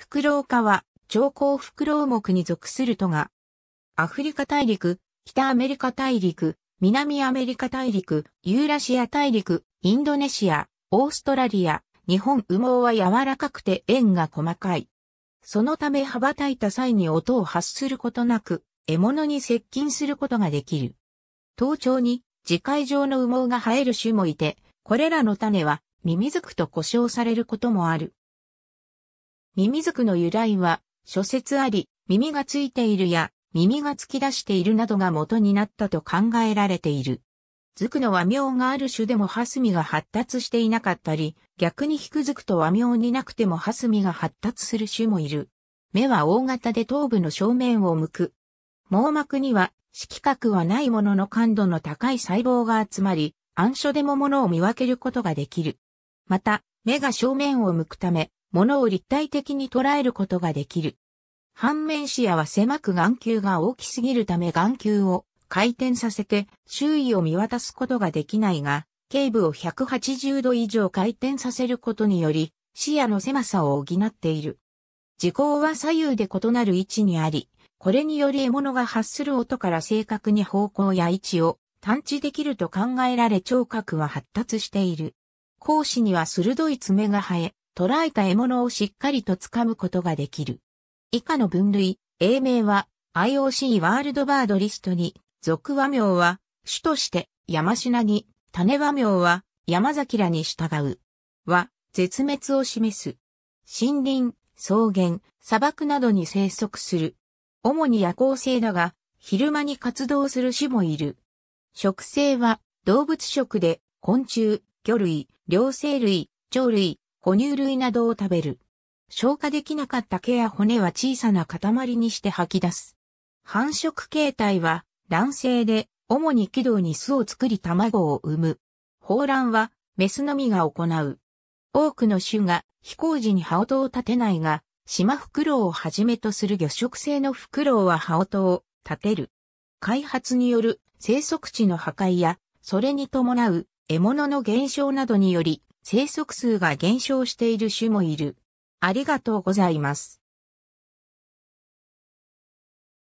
フクロウ科は、長高フクロウ目に属するとが、アフリカ大陸、北アメリカ大陸、南アメリカ大陸、ユーラシア大陸、インドネシア、オーストラリア、日本羽毛は柔らかくて円が細かい。そのため羽ばたいた際に音を発することなく、獲物に接近することができる。頭頂に磁界状の羽毛が生える種もいて、これらの種はミミズクと呼称されることもある。ミミズクの由来は、諸説あり、耳がついているや、耳が突き出しているなどが元になったと考えられている。ズクの和名がある種でもハスミが発達していなかったり、逆に低クズクと和名になくてもハスミが発達する種もいる。目は大型で頭部の正面を向く。網膜には色覚はないものの感度の高い細胞が集まり、暗所でもものを見分けることができる。また、目が正面を向くため、物を立体的に捉えることができる。反面視野は狭く眼球が大きすぎるため眼球を回転させて周囲を見渡すことができないが、頸部を180度以上回転させることにより視野の狭さを補っている。時効は左右で異なる位置にあり、これにより獲物が発する音から正確に方向や位置を探知できると考えられ聴覚は発達している。講師には鋭い爪が生え、捉えた獲物をしっかりと掴むことができる。以下の分類、英名は IOC ワールドバードリストに、属和名は、主として山品に、種和名は山崎らに従う。は、絶滅を示す。森林、草原、砂漠などに生息する。主に夜行性だが、昼間に活動する種もいる。食性は動物食で昆虫、魚類、両生類、鳥類、哺乳類などを食べる。消化できなかった毛や骨は小さな塊にして吐き出す。繁殖形態は卵性で、主に軌道に巣を作り卵を産む。抱卵はメスのみが行う。多くの種が飛行時に羽音を立てないが、シマフクロウをはじめとする魚食性のフクロウは羽音を立てる。開発による生息地の破壊や、それに伴う獲物の減少などにより生息数が減少している種もいる。ありがとうございます。